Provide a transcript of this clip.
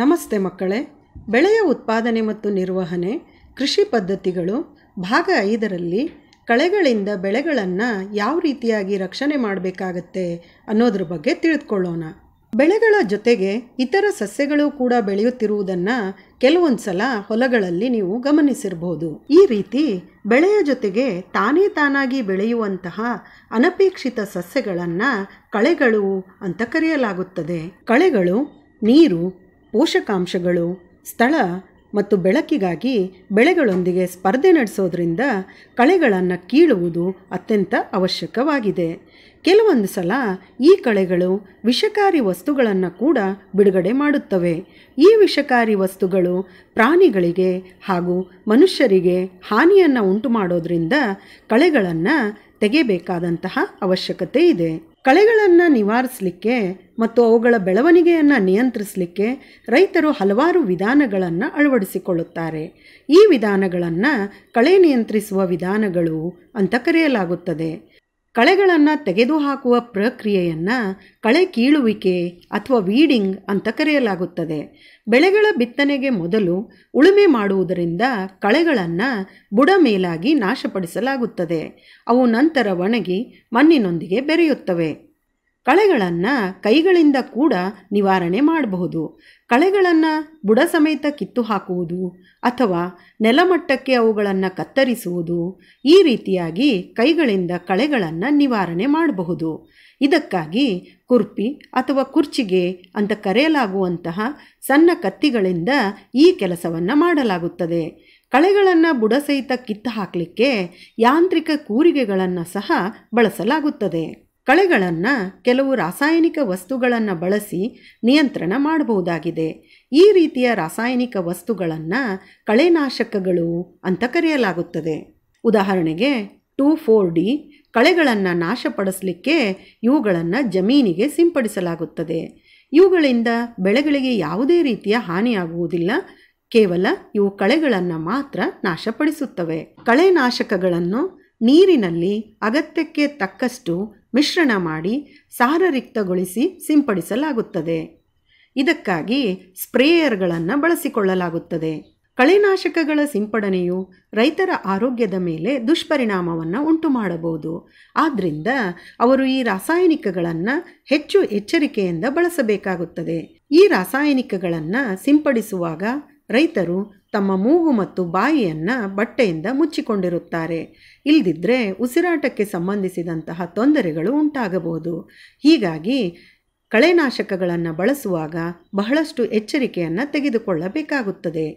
ನಮಸ್ತೆ ಮಕ್ಕಳೇ ಬೆಳೆಯ ಉತ್ಪಾದನೆ ಮತ್ತು ನಿರ್ವಹಣೆ ಕೃಷಿ ಪದ್ಧತಿಗಳು ಭಾಗ ಐದರಲ್ಲಿ ಕಳೆಗಳಿಂದ ಬೆಳೆಗಳನ್ನು ಯಾವ ರೀತಿಯಾಗಿ ರಕ್ಷಣೆ ಮಾಡಬೇಕಾಗತ್ತೆ ಅನ್ನೋದ್ರ ಬಗ್ಗೆ ತಿಳಿದುಕೊಳ್ಳೋಣ ಬೆಳೆಗಳ ಜೊತೆಗೆ ಇತರ ಸಸ್ಯಗಳು ಕೂಡ ಬೆಳೆಯುತ್ತಿರುವುದನ್ನು ಕೆಲವೊಂದು ಸಲ ಹೊಲಗಳಲ್ಲಿ ನೀವು ಗಮನಿಸಿರಬಹುದು ಈ ರೀತಿ ಬೆಳೆಯ ಜೊತೆಗೆ ತಾನೇ ತಾನಾಗಿ ಬೆಳೆಯುವಂತಹ ಅನಪೇಕ್ಷಿತ ಸಸ್ಯಗಳನ್ನು ಕಳೆಗಳು ಅಂತ ಕರೆಯಲಾಗುತ್ತದೆ ಕಳೆಗಳು ನೀರು ಪೋಷಕಾಂಶಗಳು ಸ್ಥಳ ಮತ್ತು ಬೆಳಕಿಗಾಗಿ ಬೆಳೆಗಳೊಂದಿಗೆ ಸ್ಪರ್ಧೆ ನಡೆಸೋದ್ರಿಂದ ಕಳೆಗಳನ್ನು ಕೀಳುವುದು ಅತ್ಯಂತ ಅವಶ್ಯಕವಾಗಿದೆ ಕೆಲವೊಂದು ಸಲ ಈ ಕಳೆಗಳು ವಿಷಕಾರಿ ವಸ್ತುಗಳನ್ನು ಕೂಡ ಬಿಡುಗಡೆ ಮಾಡುತ್ತವೆ ಈ ವಿಷಕಾರಿ ವಸ್ತುಗಳು ಪ್ರಾಣಿಗಳಿಗೆ ಹಾಗೂ ಮನುಷ್ಯರಿಗೆ ಹಾನಿಯನ್ನು ಉಂಟು ಮಾಡೋದ್ರಿಂದ ಕಳೆಗಳನ್ನು ತೆಗೆಯಬೇಕಾದಂತಹ ಅವಶ್ಯಕತೆ ಇದೆ ಕಳೆಗಳನ್ನು ನಿವಾರಿಸಲಿಕ್ಕೆ ಮತ್ತು ಅವುಗಳ ಬೆಳವಣಿಗೆಯನ್ನು ನಿಯಂತ್ರಿಸಲಿಕ್ಕೆ ರೈತರು ಹಲವಾರು ವಿಧಾನಗಳನ್ನು ಅಳವಡಿಸಿಕೊಳ್ಳುತ್ತಾರೆ ಈ ವಿಧಾನಗಳನ್ನು ಕಳೆ ನಿಯಂತ್ರಿಸುವ ವಿಧಾನಗಳು ಅಂತ ಕರೆಯಲಾಗುತ್ತದೆ ಕಳೆಗಳನ್ನು ತೆಗೆದುಹಾಕುವ ಪ್ರಕ್ರಿಯೆಯನ್ನು ಕಳೆ ಕೀಳುವಿಕೆ ಅಥವಾ ವೀಡಿಂಗ್ ಅಂತ ಕರೆಯಲಾಗುತ್ತದೆ ಬೆಳೆಗಳ ಬಿತ್ತನೆಗೆ ಮೊದಲು ಉಳುಮೆ ಮಾಡುವುದರಿಂದ ಕಳೆಗಳನ್ನು ಬುಡ ಮೇಲಾಗಿ ನಾಶಪಡಿಸಲಾಗುತ್ತದೆ ಅವು ನಂತರ ಒಣಗಿ ಮಣ್ಣಿನೊಂದಿಗೆ ಬೆರೆಯುತ್ತವೆ ಕಳೆಗಳನ್ನು ಕೈಗಳಿಂದ ಕೂಡ ನಿವಾರಣೆ ಮಾಡಬಹುದು ಕಳೆಗಳನ್ನು ಬುಡ ಸಮೇತ ಕಿತ್ತು ಹಾಕುವುದು ಅಥವಾ ನೆಲಮಟ್ಟಕ್ಕೆ ಅವುಗಳನ್ನು ಕತ್ತರಿಸುವುದು ಈ ರೀತಿಯಾಗಿ ಕೈಗಳಿಂದ ಕಳೆಗಳನ್ನು ನಿವಾರಣೆ ಮಾಡಬಹುದು ಇದಕ್ಕಾಗಿ ಕುರ್ಪಿ ಅಥವಾ ಕುರ್ಚಿಗೆ ಅಂತ ಕರೆಯಲಾಗುವಂತಹ ಸಣ್ಣ ಕತ್ತಿಗಳಿಂದ ಈ ಕೆಲಸವನ್ನು ಮಾಡಲಾಗುತ್ತದೆ ಕಳೆಗಳನ್ನು ಬುಡ ಸಹಿತ ಕಿತ್ತು ಹಾಕಲಿಕ್ಕೆ ಯಾಂತ್ರಿಕ ಕೂರಿಗೆಗಳನ್ನು ಸಹ ಬಳಸಲಾಗುತ್ತದೆ ಕಳೆಗಳನ್ನು ಕೆಲವು ರಾಸಾಯನಿಕ ವಸ್ತುಗಳನ್ನು ಬಳಸಿ ನಿಯಂತ್ರಣ ಮಾಡಬಹುದಾಗಿದೆ ಈ ರೀತಿಯ ರಾಸಾಯನಿಕ ವಸ್ತುಗಳನ್ನು ಕಳೆನಾಶಕಗಳು ಅಂತ ಕರೆಯಲಾಗುತ್ತದೆ ಉದಾಹರಣೆಗೆ ಟೂ ಫೋರ್ ಡಿ ಕಳೆಗಳನ್ನು ನಾಶಪಡಿಸಲಿಕ್ಕೆ ಇವುಗಳನ್ನು ಜಮೀನಿಗೆ ಸಿಂಪಡಿಸಲಾಗುತ್ತದೆ ಇವುಗಳಿಂದ ಬೆಳೆಗಳಿಗೆ ಯಾವುದೇ ರೀತಿಯ ಹಾನಿಯಾಗುವುದಿಲ್ಲ ಕೇವಲ ಇವು ಕಳೆಗಳನ್ನು ಮಾತ್ರ ನಾಶಪಡಿಸುತ್ತವೆ ಕಳೆನಾಶಕಗಳನ್ನು ನೀರಿನಲ್ಲಿ ಅಗತ್ಯಕ್ಕೆ ತಕ್ಕಷ್ಟು ಮಿಶ್ರಣ ಮಾಡಿ ಸಾರರಿಕ್ತಗೊಳಿಸಿ ಸಿಂಪಡಿಸಲಾಗುತ್ತದೆ ಇದಕ್ಕಾಗಿ ಸ್ಪ್ರೇಯರ್ಗಳನ್ನು ಬಳಸಿಕೊಳ್ಳಲಾಗುತ್ತದೆ ಕಳೆನಾಶಕಗಳ ಸಿಂಪಡಣೆಯು ರೈತರ ಆರೋಗ್ಯದ ಮೇಲೆ ದುಷ್ಪರಿಣಾಮವನ್ನು ಉಂಟು ಮಾಡಬಹುದು ಆದ್ದರಿಂದ ಅವರು ಈ ರಾಸಾಯನಿಕಗಳನ್ನು ಹೆಚ್ಚು ಎಚ್ಚರಿಕೆಯಿಂದ ಬಳಸಬೇಕಾಗುತ್ತದೆ ಈ ರಾಸಾಯನಿಕಗಳನ್ನು ಸಿಂಪಡಿಸುವಾಗ ರೈತರು ತಮ್ಮ ಮೂಗು ಮತ್ತು ಬಾಯಿಯನ್ನು ಬಟ್ಟೆಯಿಂದ ಮುಚ್ಚಿಕೊಂಡಿರುತ್ತಾರೆ ಇಲ್ದಿದ್ರೆ ಉಸಿರಾಟಕ್ಕೆ ಸಂಬಂಧಿಸಿದಂತಹ ತೊಂದರೆಗಳು ಉಂಟಾಗಬಹುದು ಹೀಗಾಗಿ ಕಳೆನಾಶಕಗಳನ್ನು ಬಳಸುವಾಗ ಬಹಳಷ್ಟು ಎಚ್ಚರಿಕೆಯನ್ನು ತೆಗೆದುಕೊಳ್ಳಬೇಕಾಗುತ್ತದೆ